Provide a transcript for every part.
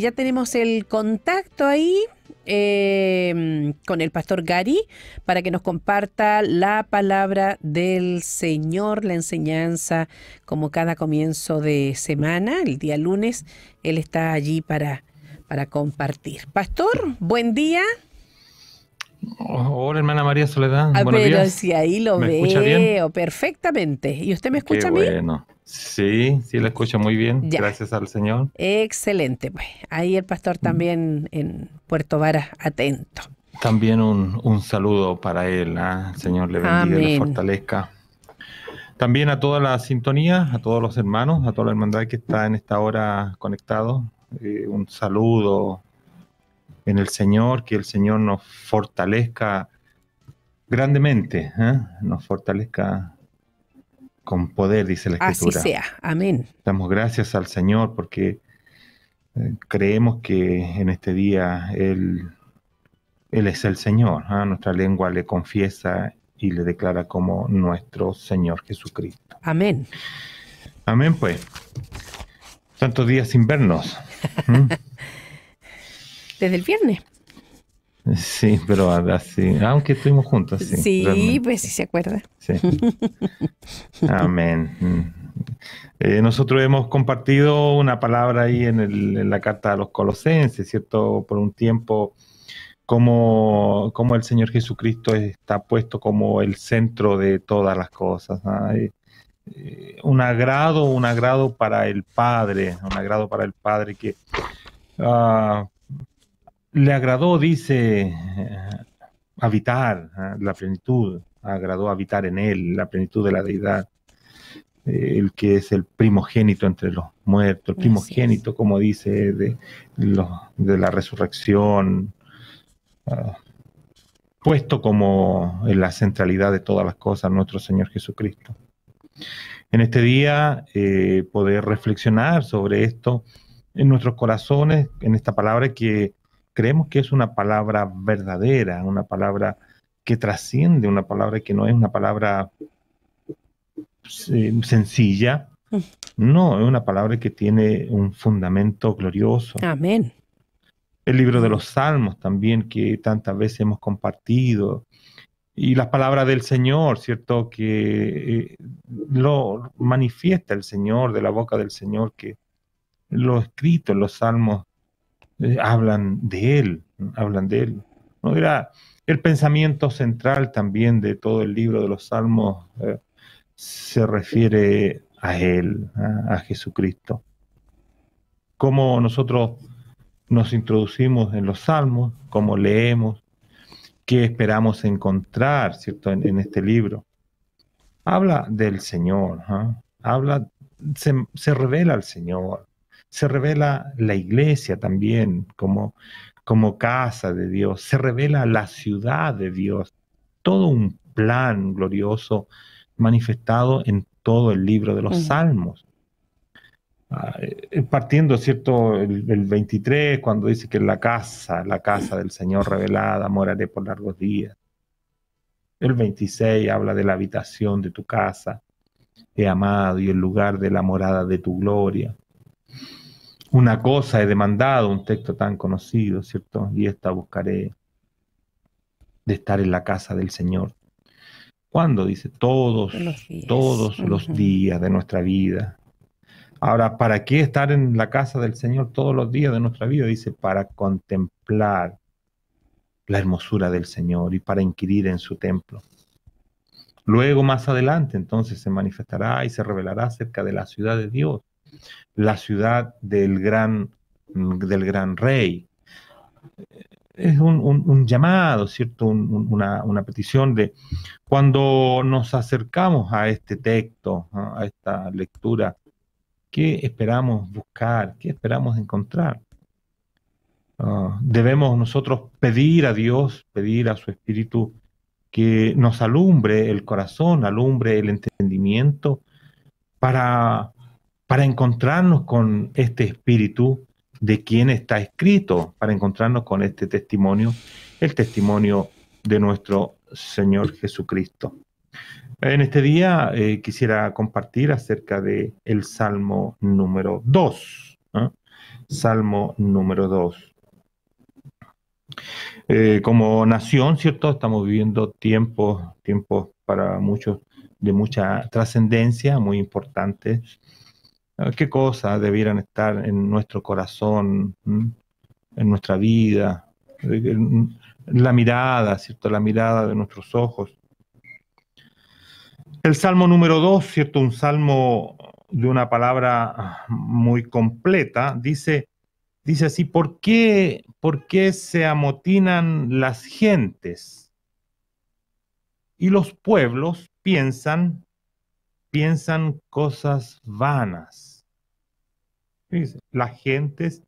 Ya tenemos el contacto ahí em, con el pastor Gary para que nos comparta la palabra del Señor, la enseñanza, como cada comienzo de semana, el día lunes, Él está allí para, para compartir. Pastor, buen día. Hola, hermana María Soledad. Ah, Buenos días. si ahí lo veo perfectamente. ¿Y usted me escucha bien a sí, sí, la escucho muy bien. Gracias al Señor. Excelente, pues. Ahí el pastor mm. también en Puerto Varas, atento. También un, saludo para él. ¿ah? Señor le bendiga y le fortalezca. También a toda la sintonía, a todos los hermanos, a toda la hermandad que está en esta hora conectado. Eh, un saludo en el Señor, que el Señor nos fortalezca grandemente, ¿eh? nos fortalezca con poder, dice la Escritura. Así sea, amén. Damos gracias al Señor porque eh, creemos que en este día Él, es el Señor, ¿eh? nuestra lengua le confiesa y le declara como nuestro Señor Jesucristo. Amén. Amén, pues. Tantos días sin vernos. desde el viernes. Sí, pero así, aunque estuvimos juntos. Sí, pues sí se acuerda. Sí. Amén. Eh, nosotros hemos compartido una palabra ahí en, la carta a los colosenses, ¿cierto? Por un tiempo, como, el Señor Jesucristo está puesto como el centro de todas las cosas. Eh, un agrado, un agrado para el Padre, un agrado para el Padre que... Ah, le agradó, dice, eh, habitar ¿eh? la plenitud, agradó habitar en él la plenitud de la deidad, eh, el que es el primogénito entre los muertos, el primogénito, como dice, de, la resurrección, ah, puesto como en la centralidad de todas las cosas nuestro Señor Jesucristo. En este día, poder reflexionar sobre esto en nuestros corazones, en esta palabra que creemos que es una palabra verdadera, una palabra que trasciende, una palabra que no es una palabra pues, eh, sencilla. Mm. No, es una palabra que tiene un fundamento glorioso. Amén. El libro de mm. los Salmos también, que tantas veces hemos compartido, y las palabras del Señor, ¿cierto? Que eh, lo manifiesta el Señor de la boca del Señor, que lo escrito en los salmos eh, hablan de él, hablan de él. ¿no? Era el pensamiento central también de todo el libro de los Salmos, eh, se refiere a él, a, Jesucristo. Cómo nosotros nos introducimos en los Salmos, cómo leemos, qué esperamos encontrar, ¿cierto?, en, este libro. Habla del Señor, ¿ah? habla, se, se revela al Señor, se revela la iglesia también como, como casa de Dios, se revela la ciudad de Dios, todo un plan glorioso manifestado en todo el libro de los salmos. Ah, eh, partiendo, ¿cierto? El, 23, cuando dice que la casa, la casa del Señor revelada, moraré por largos días. El 26 habla de la habitación de tu casa, he amado, y el lugar de la morada de tu gloria. Una cosa he demandado, un texto tan conocido, ¿cierto? Y esta buscaré de estar en la casa del Señor. ¿Cuándo? Dice, todos, los todos los días de nuestra vida. Ahora, ¿para qué estar en la casa del Señor todos los días de nuestra vida? Dice, para contemplar la hermosura del Señor y para inquirir en su templo. Luego, más adelante, entonces se manifestará y se revelará acerca de la ciudad de Dios, la ciudad del gran, mm, del gran rey. Es un, llamado, ¿cierto? una, una, petición de cuando nos acercamos a este texto, a esta lectura, ¿qué esperamos buscar? ¿Qué esperamos encontrar? Ah, debemos nosotros pedir a Dios, pedir a su Espíritu que nos alumbre el corazón, alumbre el entendimiento para para encontrarnos con este espíritu de quien está escrito, para encontrarnos con este testimonio, el testimonio de nuestro Señor Jesucristo. En este día eh, quisiera compartir acerca de el Salmo número 2. ¿eh? Salmo número 2. Eh, como nación, ¿cierto? Estamos viviendo tiempos, tiempos para muchos de mucha trascendencia, muy importantes. Ah, qué cosas debieran estar en nuestro corazón, en nuestra vida, mm, la mirada, ¿cierto? La mirada de nuestros ojos. El salmo número 2, ¿cierto? Un salmo de una palabra ah, muy completa, dice, dice así, ¿por qué, ¿por qué se amotinan las gentes? Y los pueblos piensan, piensan cosas vanas. Las gentes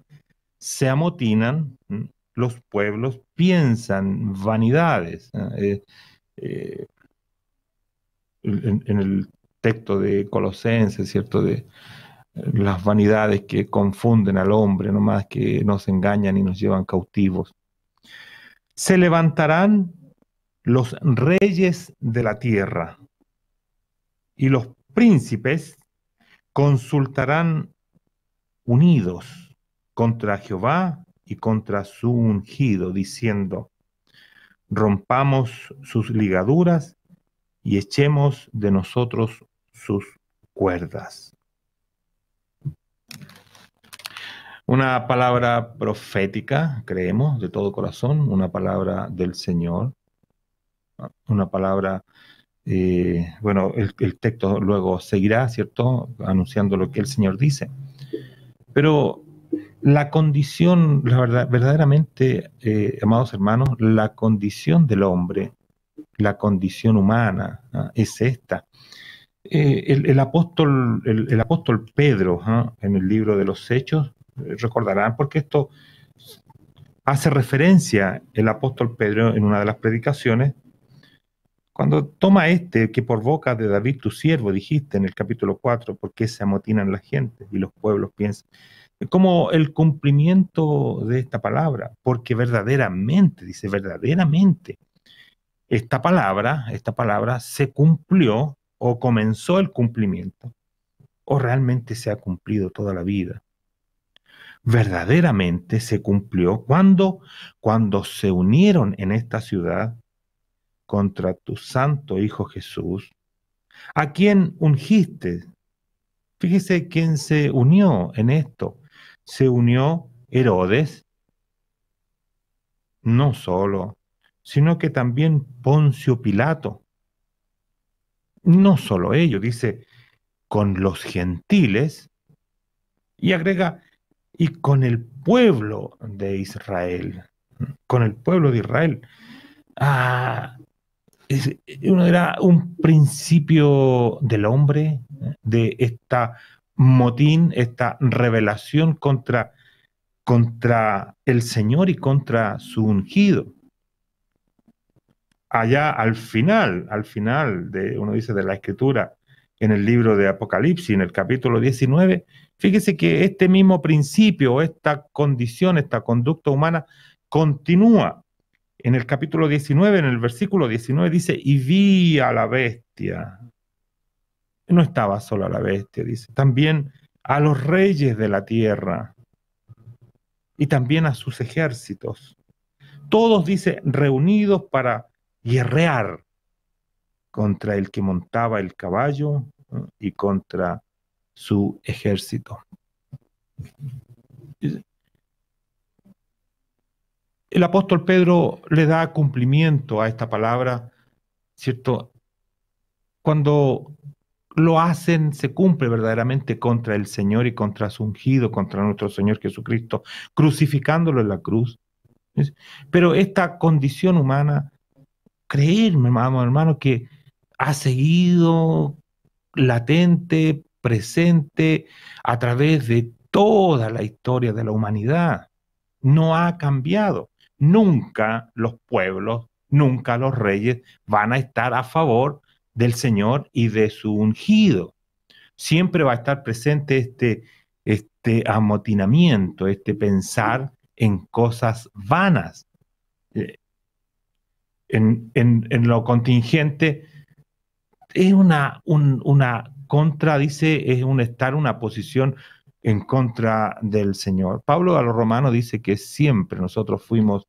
se amotinan, mm, los pueblos piensan vanidades. Ah, eh, eh, en, el texto de Colosenses, ¿cierto? De eh, las vanidades que confunden al hombre, nomás que nos engañan y nos llevan cautivos. Se levantarán los reyes de la tierra y los príncipes consultarán unidos contra Jehová y contra su ungido, diciendo, rompamos sus ligaduras y echemos de nosotros sus cuerdas. Una palabra profética, creemos, de todo corazón, una palabra del Señor, una palabra, eh, bueno, el, texto luego seguirá, ¿cierto? Anunciando lo que el Señor dice. Pero la condición, la verdaderamente, eh, amados hermanos, la condición del hombre, la condición humana, ¿ah? es esta. Eh, el, apóstol, el, apóstol Pedro, ¿ah? en el libro de los Hechos, eh, recordarán, porque esto hace referencia el apóstol Pedro en una de las predicaciones, cuando toma este, que por boca de David tu siervo dijiste en el capítulo 4, ¿por qué se amotinan la gente y los pueblos piensan? Como el cumplimiento de esta palabra, porque verdaderamente, dice verdaderamente, esta palabra, esta palabra se cumplió o comenzó el cumplimiento, o realmente se ha cumplido toda la vida verdaderamente se cumplió cuando, cuando se unieron en esta ciudad contra tu santo Hijo Jesús, a quien ungiste. Fíjese quién se unió en esto. Se unió Herodes, no solo, sino que también Poncio Pilato. No solo ello, dice, con los gentiles, y agrega, y con el pueblo de Israel, con el pueblo de Israel. Ah, es, era un principio del hombre, de esta motín, esta revelación contra, contra el Señor y contra su ungido. Allá al final, al final de, uno dice, de la escritura, en el libro de Apocalipsis, en el capítulo 19, fíjese que este mismo principio, esta condición, esta conducta humana continúa en el capítulo 19, en el versículo 19, dice, y vi a la bestia. No estaba sola la bestia, dice. También a los reyes de la tierra y también a sus ejércitos. Todos, dice, reunidos para guerrear contra el que montaba el caballo y contra su ejército. el apóstol Pedro le da cumplimiento a esta palabra, ¿cierto? Cuando lo hacen, se cumple verdaderamente contra el Señor y contra su ungido, contra nuestro Señor Jesucristo, crucificándolo en la cruz. Pero esta condición humana, creerme, hermano, hermano, que ha seguido latente, presente, a través de toda la historia de la humanidad. No ha cambiado nunca los pueblos, nunca los reyes van a estar a favor del Señor y de su ungido. Siempre va a estar presente este, este amotinamiento, este pensar en cosas vanas. Eh, en, lo contingente, es una, una contra, dice, es un estar, una posición en contra del Señor. Pablo a los romanos dice que siempre nosotros fuimos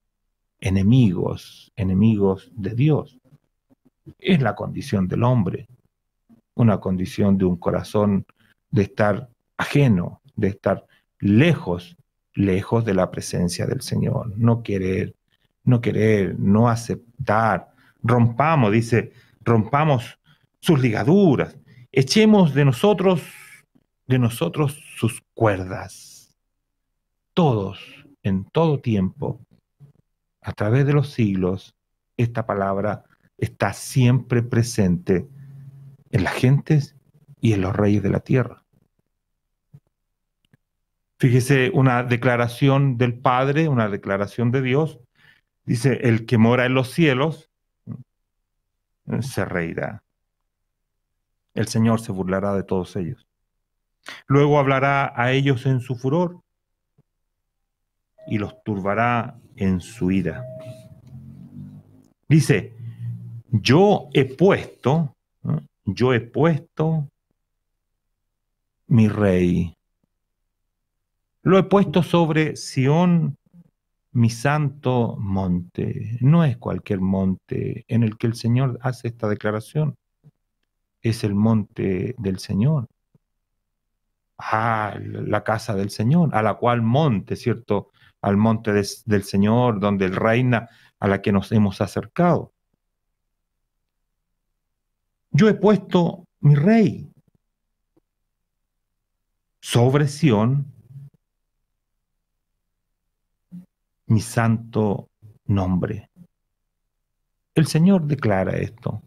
enemigos, enemigos de Dios. Es la condición del hombre, una condición de un corazón de estar ajeno, de estar lejos, lejos de la presencia del Señor, no querer, no querer, no aceptar. Rompamos, dice, rompamos sus ligaduras, echemos de nosotros, de nosotros sus cuerdas. Todos, en todo tiempo, a través de los siglos, esta palabra está siempre presente en las gentes y en los reyes de la tierra. Fíjese una declaración del Padre, una declaración de Dios. Dice, el que mora en los cielos mm, se reirá. El Señor se burlará de todos ellos. Luego hablará a ellos en su furor y los turbará en su ira. Dice, yo he puesto, yo he puesto mi rey. Lo he puesto sobre Sión, mi santo monte. No es cualquier monte en el que el Señor hace esta declaración. Es el monte del Señor. a ah, la casa del Señor, a la cual monte, ¿cierto? al monte del Señor, donde el reina a la que nos hemos acercado. Yo he puesto mi rey sobre Sión, mi santo nombre. El Señor declara esto.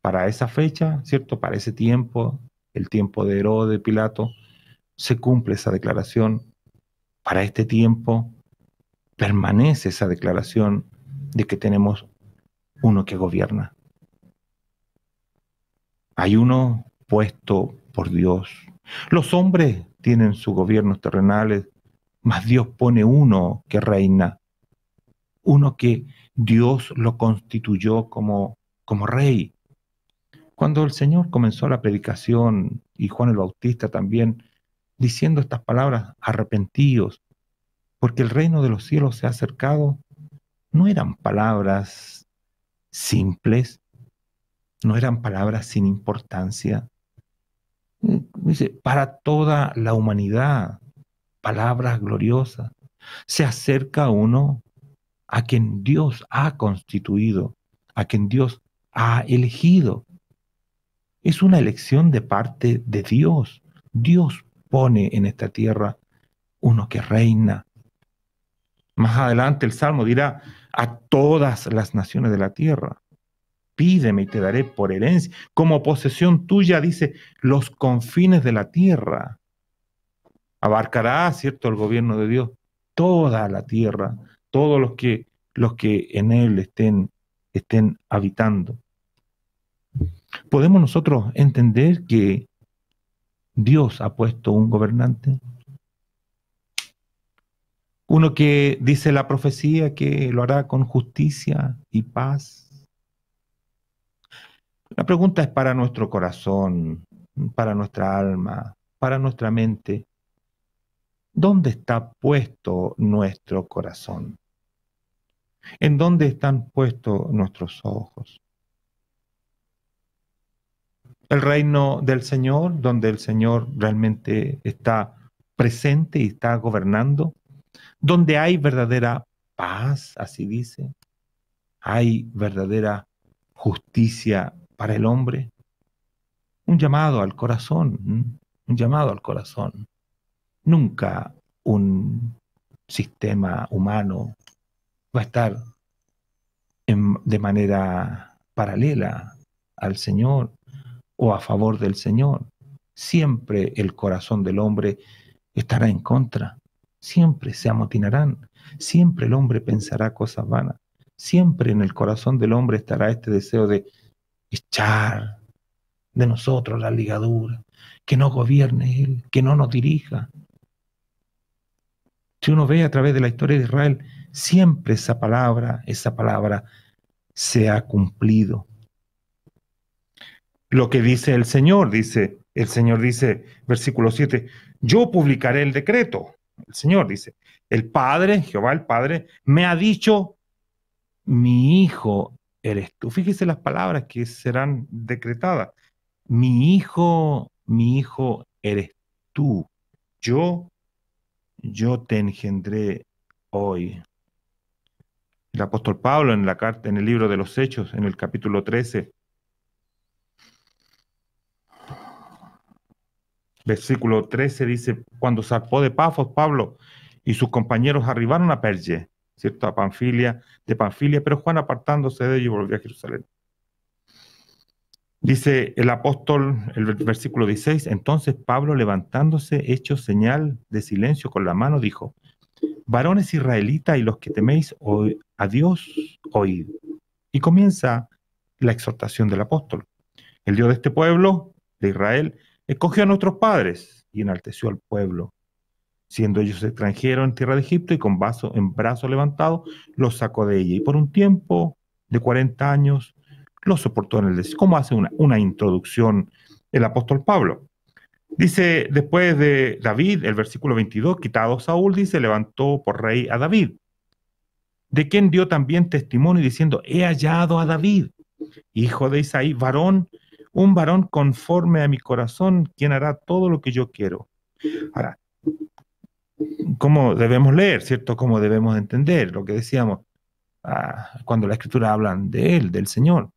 Para esa fecha, ¿cierto? Para ese tiempo, el tiempo de Herodes, Pilato, se cumple esa declaración para este tiempo permanece esa declaración de que tenemos uno que gobierna. Hay uno puesto por Dios. Los hombres tienen sus gobiernos terrenales, mas Dios pone uno que reina, uno que Dios lo constituyó como, como rey. Cuando el Señor comenzó la predicación y Juan el Bautista también diciendo estas palabras, arrepentidos, porque el reino de los cielos se ha acercado, no eran palabras simples, no eran palabras sin importancia. Mm, dice, para toda la humanidad, palabras gloriosas. Se acerca uno a quien Dios ha constituido, a quien Dios ha elegido. Es una elección de parte de Dios. Dios pone en esta tierra uno que reina. Más adelante el Salmo dirá, a todas las naciones de la tierra, pídeme y te daré por herencia. Como posesión tuya, dice, los confines de la tierra. Abarcará, ¿cierto?, el gobierno de Dios, toda la tierra, todos los que, los que en él estén, estén habitando. Podemos nosotros entender que Dios ha puesto un gobernante? Uno que dice la profecía que lo hará con justicia y paz. La pregunta es para nuestro corazón, para nuestra alma, para nuestra mente. ¿Dónde está puesto nuestro corazón? ¿En dónde están puestos nuestros ojos? el reino del Señor, donde el Señor realmente está presente y está gobernando, donde hay verdadera paz, así dice, hay verdadera justicia para el hombre. Un llamado al corazón, un llamado al corazón. Nunca un sistema humano va a estar de manera paralela al Señor, o a favor del Señor. Siempre el corazón del hombre estará en contra. Siempre se amotinarán. Siempre el hombre pensará cosas vanas. Siempre en el corazón del hombre estará este deseo de echar de nosotros la ligadura, que no gobierne Él, que no nos dirija. Si uno ve a través de la historia de Israel, siempre esa palabra, esa palabra se ha cumplido lo que dice el Señor. Dice, el Señor dice, versículo 7, yo publicaré el decreto. El Señor dice, el Padre, Jehová el Padre, me ha dicho, mi hijo eres tú. Fíjese las palabras que serán decretadas. Mi hijo, mi hijo eres tú. Yo, yo te engendré hoy. El apóstol Pablo en, la carta, en el libro de los Hechos, en el capítulo 13, Versículo 13 dice, cuando zarpó de Pafos Pablo y sus compañeros arribaron a Perge, ¿cierto? A Panfilia, de Panfilia, pero Juan apartándose de ellos volvió a Jerusalén. Dice el apóstol, el versículo 16, entonces Pablo levantándose, hecho señal de silencio con la mano, dijo, varones israelitas y los que teméis a Dios, oíd. Y comienza la exhortación del apóstol. El Dios de este pueblo, de Israel, Escogió a nuestros padres y enalteció al pueblo, siendo ellos extranjeros en tierra de Egipto y con vaso, en brazo levantado, los sacó de ella. Y por un tiempo de 40 años los soportó en el desierto. ¿Cómo hace una, una introducción el apóstol Pablo? Dice, después de David, el versículo 22, quitado Saúl, dice, levantó por rey a David, de quien dio también testimonio diciendo, he hallado a David, hijo de Isaí, varón un varón conforme a mi corazón, quien hará todo lo que yo quiero. Ahora, ¿cómo debemos leer, cierto? ¿Cómo debemos entender lo que decíamos ah, cuando la escritura hablan de él, del Señor?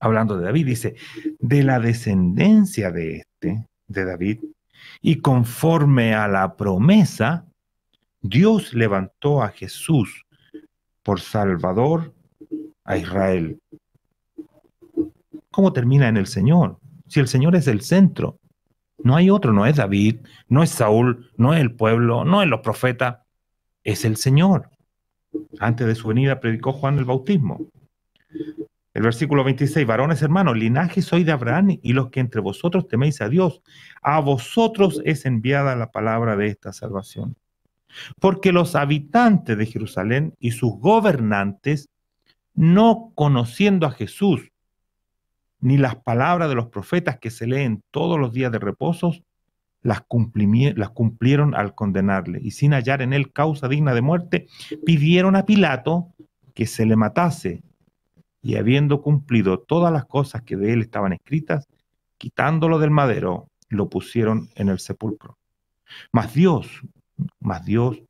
Hablando de David, dice, de la descendencia de este, de David, y conforme a la promesa, Dios levantó a Jesús por Salvador a Israel. ¿Cómo termina en el Señor? Si el Señor es el centro, no hay otro, no es David, no es Saúl, no es el pueblo, no es los profetas, es el Señor. Antes de su venida predicó Juan el bautismo. El versículo 26, varones hermanos, linaje soy de Abraham y los que entre vosotros teméis a Dios, a vosotros es enviada la palabra de esta salvación. Porque los habitantes de Jerusalén y sus gobernantes, no conociendo a Jesús, ni las palabras de los profetas que se leen todos los días de reposos, las, las cumplieron al condenarle. Y sin hallar en él causa digna de muerte, pidieron a Pilato que se le matase. Y habiendo cumplido todas las cosas que de él estaban escritas, quitándolo del madero, lo pusieron en el sepulcro. Mas Dios, mas Dios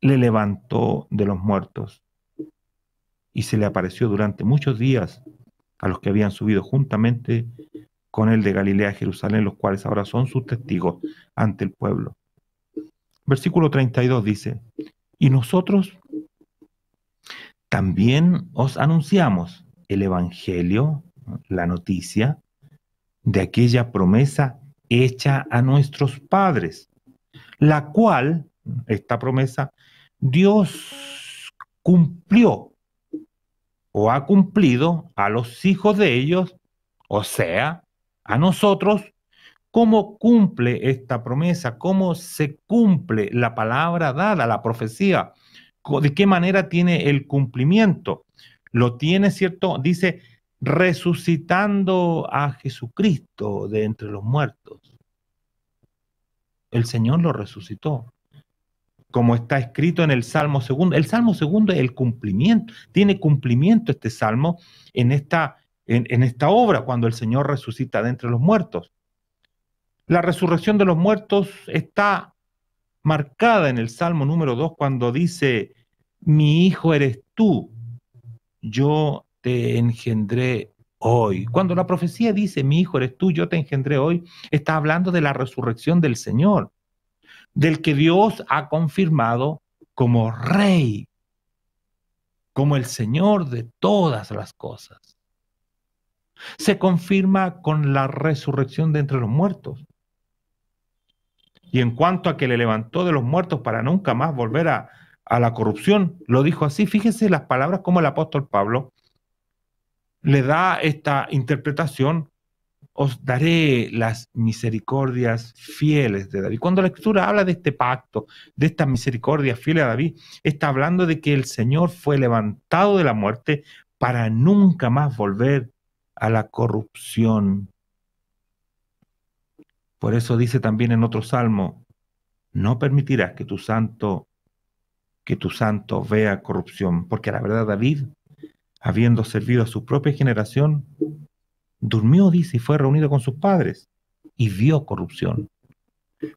le levantó de los muertos y se le apareció durante muchos días a los que habían subido juntamente con el de Galilea a Jerusalén, los cuales ahora son sus testigos ante el pueblo. Versículo 32 dice, y nosotros también os anunciamos el Evangelio, la noticia, de aquella promesa hecha a nuestros padres, la cual, esta promesa, Dios cumplió o ha cumplido a los hijos de ellos, o sea, a nosotros, cómo cumple esta promesa, cómo se cumple la palabra dada, la profecía, de qué manera tiene el cumplimiento. Lo tiene, ¿cierto? Dice, resucitando a Jesucristo de entre los muertos. El Señor lo resucitó como está escrito en el Salmo segundo. El Salmo segundo es el cumplimiento, tiene cumplimiento este Salmo en esta, en, esta obra, cuando el Señor resucita de entre los muertos. La resurrección de los muertos está marcada en el Salmo número 2 cuando dice, mi hijo eres tú, yo te engendré hoy. Cuando la profecía dice, mi hijo eres tú, yo te engendré hoy, está hablando de la resurrección del Señor del que Dios ha confirmado como rey, como el Señor de todas las cosas. Se confirma con la resurrección de entre los muertos. Y en cuanto a que le levantó de los muertos para nunca más volver a, la corrupción, lo dijo así. Fíjese las palabras como el apóstol Pablo le da esta interpretación os daré las misericordias fieles de David. Cuando la lectura habla de este pacto, de estas misericordias fieles a David, está hablando de que el Señor fue levantado de la muerte para nunca más volver a la corrupción. Por eso dice también en otro salmo, no permitirás que tu santo que tu santo vea corrupción, porque la verdad David, habiendo servido a su propia generación, Durmió, dice, y fue reunido con sus padres y vio corrupción.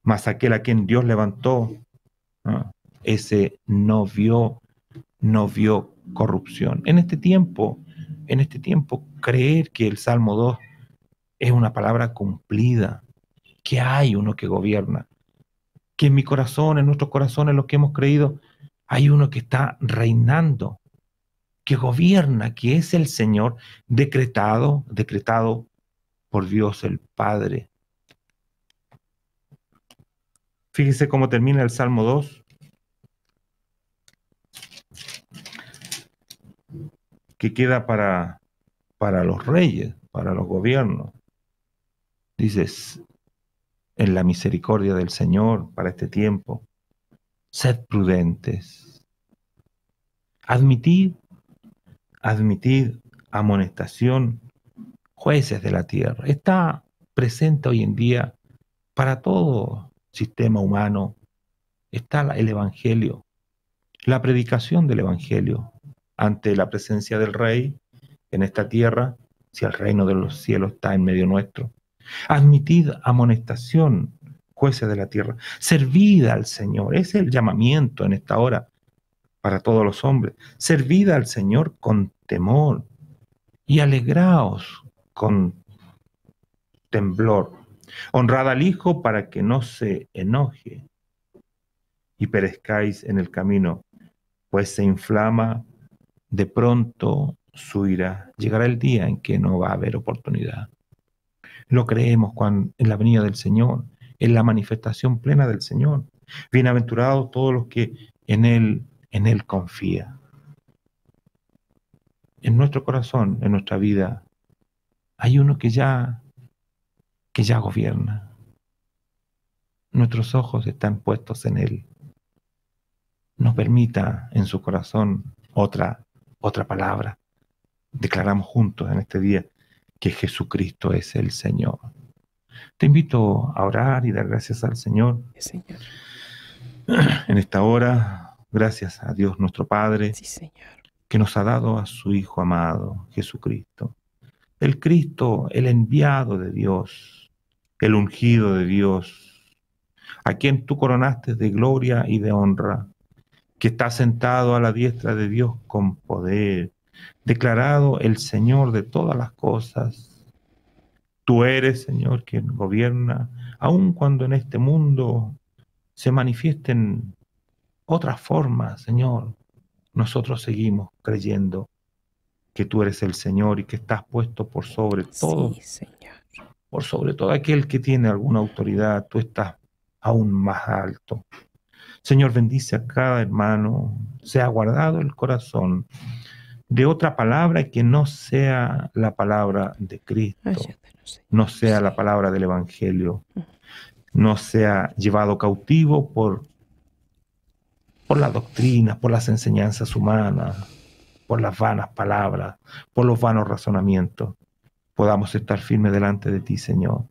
Mas aquel a quien Dios levantó, ese no vio, no vio corrupción. En este tiempo, en este tiempo, creer que el Salmo 2 es una palabra cumplida, que hay uno que gobierna, que en mi corazón, en nuestros corazones, los que hemos creído, hay uno que está reinando, que gobierna, que es el Señor, decretado, decretado por Dios el Padre. Fíjese cómo termina el Salmo 2. que queda para, para los reyes, para los gobiernos. Dices, en la misericordia del Señor para este tiempo, sed prudentes, admitid admitid amonestación, jueces de la tierra. Está presente hoy en día para todo sistema humano. Está el Evangelio, la predicación del Evangelio ante la presencia del Rey en esta tierra, si el reino de los cielos está en medio nuestro. Admitid amonestación, jueces de la tierra. Servida al Señor. es el llamamiento en esta hora para todos los hombres. Servid al Señor con temor y alegraos con temblor. Honrad al Hijo para que no se enoje y perezcáis en el camino, pues se inflama de pronto su ira. Llegará el día en que no va a haber oportunidad. Lo creemos cuando, en la venida del Señor, en la manifestación plena del Señor. Bienaventurados todos los que en Él en Él confía. En nuestro corazón, en nuestra vida, hay uno que ya, que ya gobierna. Nuestros ojos están puestos en Él. Nos permita en su corazón otra, otra palabra. Declaramos juntos en este día que Jesucristo es el Señor. Te invito a orar y dar gracias al Señor. señor. En esta hora Gracias a Dios nuestro Padre, que nos ha dado a su Hijo amado, Jesucristo. El Cristo, el enviado de Dios, el ungido de Dios, a quien tú coronaste de gloria y de honra, que está sentado a la diestra de Dios con poder, declarado el Señor de todas las cosas. Tú eres, Señor, quien gobierna, aun cuando en este mundo se manifiesten otra forma, Señor, nosotros seguimos creyendo que tú eres el Señor y que estás puesto por sobre todo. Por sobre todo aquel que tiene alguna autoridad, tú estás aún más alto. Señor, bendice a cada hermano, sea guardado el corazón de otra palabra que no sea la palabra de Cristo, no sea la palabra del Evangelio, no sea llevado cautivo por por las doctrinas, por las enseñanzas humanas, por las vanas palabras, por los vanos razonamientos, podamos estar firmes delante de ti, Señor.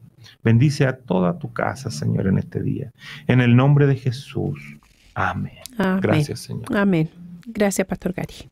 Bendice a toda tu casa, Señor, en este día. En el nombre de Jesús. Amén. Amén. Gracias, Señor. Amén. Gracias, Pastor Gary.